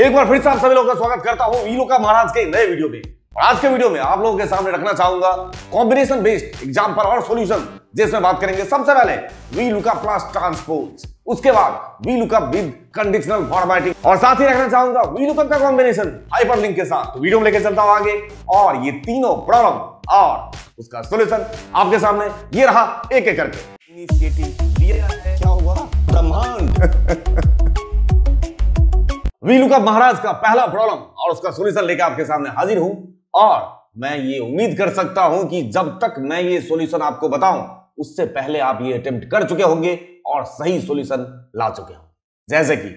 एक बार फिर से आप सभी लोगों का स्वागत करता हूं ईलो का महाराज के नए वीडियो में और आज के वीडियो में आप लोगों के सामने रखना चाहूंगा कॉम्बिनेशन बेस्ड एग्जाम पर और सॉल्यूशन जिसमें बात करेंगे सबसे पहले वी लुका प्लस ट्रांसपोर्ट उसके बाद V lookup with conditional formatting और साथ ही रखना चाहूंगा वी लुकअप का कॉम्बिनेशन हाइपर लिंक के साथ तो वीडियो में लेकर चलता हूं आगे और ये तीनों प्रॉब्लम और उसका सोल्यूशन आपके सामने ये रहा एक एक करके इनिशिएटिव लिया है क्या हुआ ब्रह्मांड वी महाराज का पहला प्रॉब्लम और उसका सोल्यूशन लेकर आपके सामने हाजिर हूं और मैं ये उम्मीद कर सकता हूं कि जब तक मैं ये सोल्यूशन आपको बताऊं उससे पहले आप ये अटेम्प्ट कर चुके होंगे और सही सोल्यूशन ला चुके होंगे जैसे कि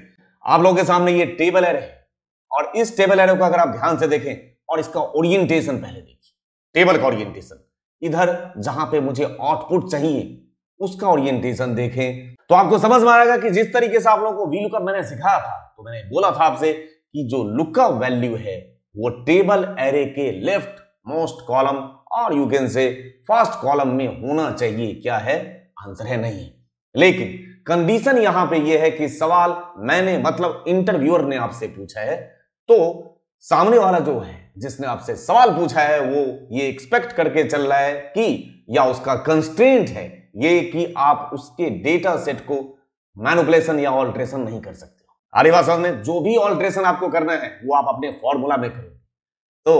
आप लोगों के सामने ये टेबल एरे है और इस टेबल एरे को अगर आप ध्यान से देखें और इसका ओरिएंटेशन पहले देखिए टेबल का ओरिएंटेशन इधर जहां पे मुझे आउटपुट चाहिए उसका ओरिएंटेशन देखें तो आपको समझ में आएगा कि जिस तरीके से आप लोगों को वी लुकअप मैंने सिखाया था तो मैंने बोला था आपसे कि जो लुकअप वैल्यू है वो टेबल एरे के लेफ्ट मोस्ट कॉलम और you can say first column में होना चाहिए क्या है आंसर है नहीं लेकिन कंडीशन यहां पे ये है कि सवाल मैंने मतलब इंटरव्यूअर ने आपसे पूछा है तो सामने वाला जो है जिसने आपसे सवाल पूछा है वो ये एक्सपेक्ट करके चल रहा है कि या उसका कंस्ट्रेंट है ये कि आप उसके डेटा सेट को मैनुपलेशन या ऑल्ट्रेशन नहीं कर सकते हो आर्यवा में जो भी ऑल्ट्रेशन आपको करना है वो आप अपने फॉर्मूला में करेंगे तो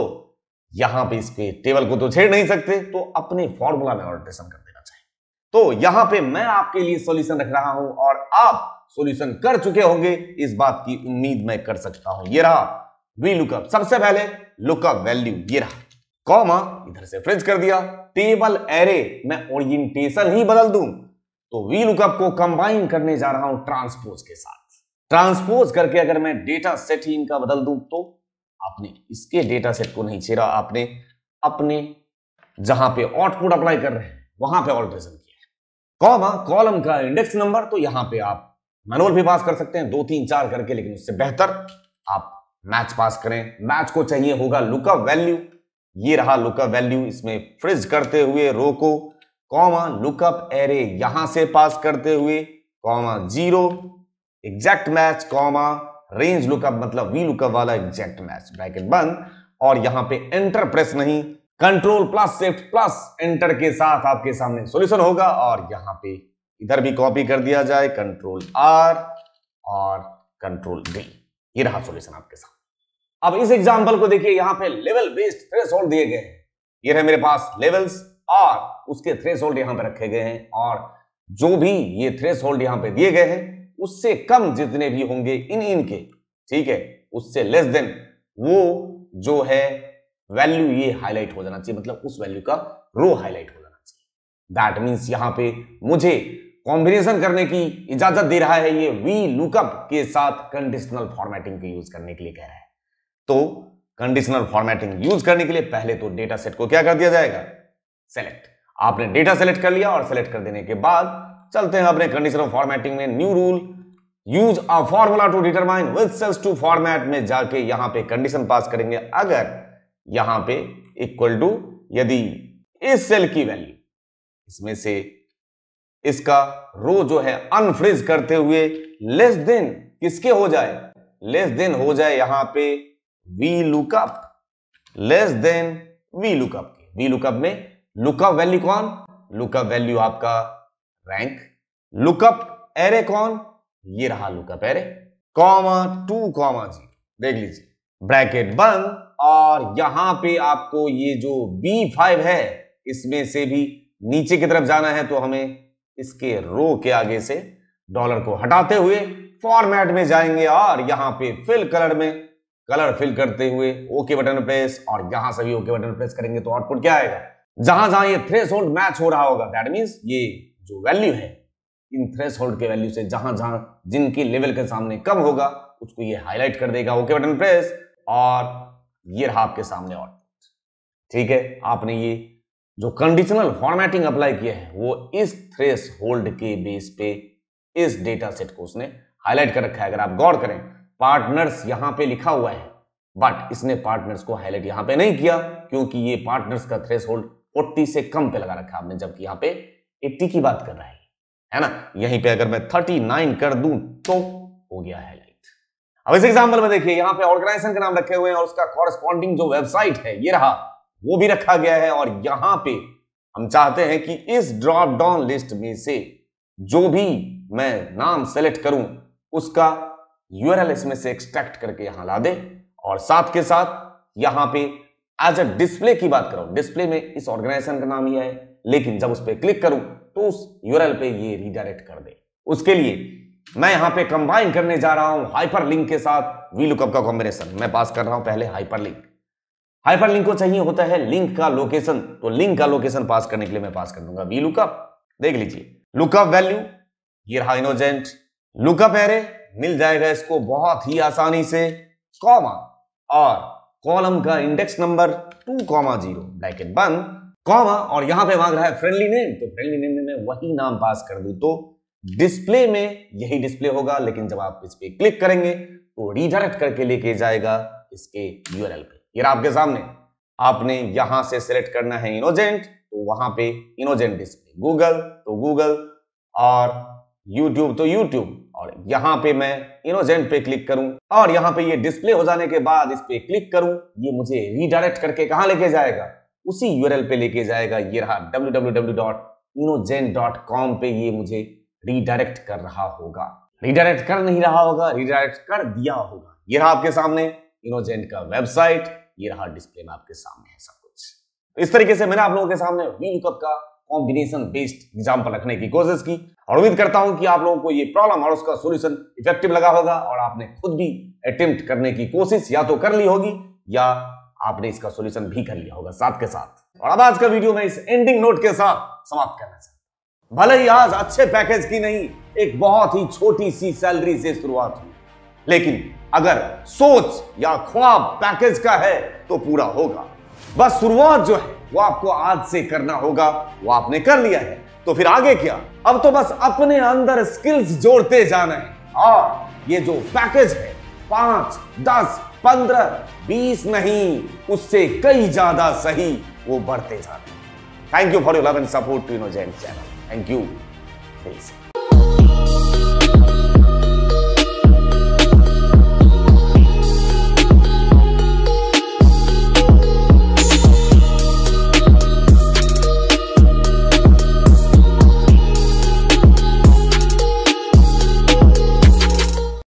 यहां पे इसके टेबल को तो छेड़ नहीं सकते तो अपने फॉर्मूला में ऑल्ट्रेशन कर देना चाहिए तो यहां पे मैं आपके लिए सॉल्यूशन रख रहा हूं और आप सॉल्यूशन कर चुके होंगे इस बात की उम्मीद मैं कर सकता हूं ये रहा वी लुकअप सबसे पहले लुकअप वैल्यू ये रहा कॉमा इधर से फ्रिज कर दिया टेबल एरे मैं ओरिएंटेशन ही बदल दूं तो वी लुकअप को कंबाइन करने जा रहा हूं ट्रांसपोज के साथ ट्रांसपोज करके अगर मैं डेटा सेट ही इनका बदल दूं तो आपने इसके डेटा सेट को नहीं छेड़ा आपने अपने जहां पे आउटपुट अप्लाई कर रहे हैं वहां पे ऑल्ट्रेशन किया कॉमा कॉलम का इंडेक्स नंबर तो यहां पे आप मैनुअल भी पास कर सकते हैं दो तीन चार करके लेकिन उससे बेहतर आप मैच पास करें मैच को चाहिए होगा लुकअप वैल्यू ये रहा लुकअप वैल्यू इसमें फ्रिज करते हुए रो को कॉमा लुकअप एरे यहां से पास करते हुए comma zero exact match comma range lookup मतलब वी लुकअप वाला एग्जैक्ट मैच ब्रैकेट बंद और यहां पे एंटर प्रेस नहीं control plus shift plus enter के साथ आपके सामने सॉल्यूशन होगा और यहां पे इधर भी कॉपी कर दिया जाए कंट्रोल आर और कंट्रोल डी ये रहा सॉल्यूशन आपके सामने अब इस एग्जाम्पल को देखिए यहां पे लेवल बेस्ड होल्ड दिए गए हैं ये रहे मेरे पास लेवल्स और उसके होल्ड यहां पे रखे गए हैं और जो भी ये होल्ड यहां पे दिए गए हैं उससे कम जितने भी होंगे इन इनके ठीक है उससे लेस देन वो जो है वैल्यू ये हाईलाइट हो जाना चाहिए मतलब उस वैल्यू का रो हाईलाइट हो जाना चाहिए दैट मीन्स यहां पे मुझे कॉम्बिनेशन करने की इजाजत दे रहा है ये वी लुकअप के साथ कंडीशनल फॉर्मेटिंग के यूज करने के लिए कह रहा है तो कंडीशनल फॉर्मेटिंग यूज करने के लिए पहले तो डेटा सेट को क्या कर दिया जाएगा सेलेक्ट आपने डेटा सेलेक्ट कर लिया और सेलेक्ट कर देने के बाद चलते हैं अपने कंडीशनल फॉर्मेटिंग में new rule use a formula to determine with cells to format में जाके यहां पे कंडीशन पास करेंगे अगर यहां पे इक्वल टू यदि इस सेल की वैल्यू इसमें से इसका रो जो है अनफ्रिज करते हुए लेस देन किसके हो जाए लेस देन हो जाए यहां पे V lookup less than V lookup के वी लुकअप में लुकअप वैल्यू कौन लुकअप वैल्यू आपका रैंक लुकअप एरे कौन ये रहा lookup array comma two comma zero देख लीजिए ब्रैकेट बंद और यहां पे आपको ये जो B5 है इसमें से भी नीचे की तरफ जाना है तो हमें इसके रो के आगे से डॉलर को हटाते हुए फॉर्मेट में जाएंगे और यहां पे फिल कलर में कलर फिल करते हुए ओके बटन प्रेस और यहां से भी ओके बटन प्रेस करेंगे तो आउटपुट क्या आएगा जहां जहां ये थ्रेस होल्ड मैच हो रहा होगा दैट मीन ये जो वैल्यू है इन थ्रेस होल्ड के वैल्यू से जहां जहां जिनकी लेवल के सामने कम होगा उसको ये हाईलाइट कर देगा ओके बटन प्रेस और ये रहा आपके सामने आउटपुट ठीक है आपने ये जो कंडीशनल फॉर्मेटिंग अप्लाई किया है वो इस थ्रेस होल्ड के बेस पे इस डेटा सेट को उसने हाईलाइट कर रखा है अगर आप गौर करें पार्टनर्स यहां पे लिखा हुआ है बट इसने पार्टनर्स को हाईलाइट यहां पे नहीं किया क्योंकि ये पार्टनर्स का थ्रेस होल्ड फोर्टी से कम पे लगा रखा आपने जबकि यहां पे एट्टी की बात कर रहा है है ना यहीं पे अगर मैं थर्टी नाइन कर दू तो हो गया हाईलाइट अब इस एग्जाम्पल में देखिए यहां पे ऑर्गेनाइजेशन का नाम रखे हुए हैं और उसका कॉरेस्पॉन्डिंग जो वेबसाइट है ये रहा वो भी रखा गया है और यहां पर हम चाहते हैं कि इस ड्रॉप डाउन लिस्ट में से जो भी मैं नाम सेलेक्ट करूं उसका यूआरएल इसमें से एक्सट्रैक्ट करके यहां ला दे और साथ के साथ यहां पे एज अ डिस्प्ले की बात करो डिस्प्ले में इस ऑर्गेनाइजेशन का नाम ही है लेकिन जब उस पर क्लिक करूं तो उस यूआरएल पे ये रिडायरेक्ट कर दे उसके लिए मैं यहां पे कंबाइन करने जा रहा हूं हाइपर लिंक के साथ वी लुकअप का कॉम्बिनेशन मैं पास कर रहा हूं पहले हाइपर लिंक हाइपर लिंक को चाहिए होता है लिंक का लोकेशन तो लिंक का लोकेशन पास करने के लिए मैं पास कर दूंगा वी लुकअप देख लीजिए लुकअप वैल्यू ये रहा इनोजेंट लुकअप एरे मिल जाएगा इसको बहुत ही आसानी से कॉमा और कॉलम का index number two comma zero bracket बंद कॉमा और यहां पे मांग रहा है फ्रेंडली नेम तो फ्रेंडली नेम में मैं वही नाम पास कर दू तो डिस्प्ले में यही डिस्प्ले होगा लेकिन जब आप इस पर क्लिक करेंगे तो रिडायरेक्ट करके लेके जाएगा इसके यूआरएल पे ये आपके सामने आपने यहां से सिलेक्ट करना है इनोजेंट तो वहां पे इनोजेंट डिस्प्ले गूगल तो गूगल और यूट्यूब तो यूट्यूब और यहां पे मैं इनोजेंट पे क्लिक करूं और यहां पे ये डिस्प्ले हो जाने के बाद इस पे क्लिक करूं ये मुझे रीडायरेक्ट करके कहा लेके जाएगा उसी यूरल पे लेके जाएगा ये रहा डब्ल्यू पे ये मुझे रीडायरेक्ट कर रहा होगा रीडायरेक्ट कर नहीं रहा होगा रीडायरेक्ट कर दिया होगा ये रहा आपके सामने इनोजेंट का वेबसाइट ये रहा डिस्प्ले में आपके सामने है सब कुछ तो इस तरीके से मैंने आप लोगों के सामने वी का कॉम्बिनेशन बेस्ड एग्जाम पर रखने की कोशिश की और उम्मीद करता हूं कि आप लोगों को ये प्रॉब्लम और उसका सोल्यूशन इफेक्टिव लगा होगा और आपने खुद भी अटेम्प्ट करने की कोशिश या तो कर ली होगी या आपने इसका सोल्यूशन भी कर लिया होगा साथ के साथ और अब आज का वीडियो में इस एंडिंग नोट के साथ समाप्त करना चाहता भले ही आज अच्छे पैकेज की नहीं एक बहुत ही छोटी सी सैलरी से शुरुआत हुई लेकिन अगर सोच या ख्वाब पैकेज का है तो पूरा होगा बस शुरुआत जो है वो आपको आज से करना होगा वो आपने कर लिया है तो फिर आगे क्या अब तो बस अपने अंदर स्किल्स जोड़ते जाना है और ये जो पैकेज है पांच दस पंद्रह बीस नहीं उससे कई ज्यादा सही वो बढ़ते जाना है thank you for you love and support to know Jain channel thank you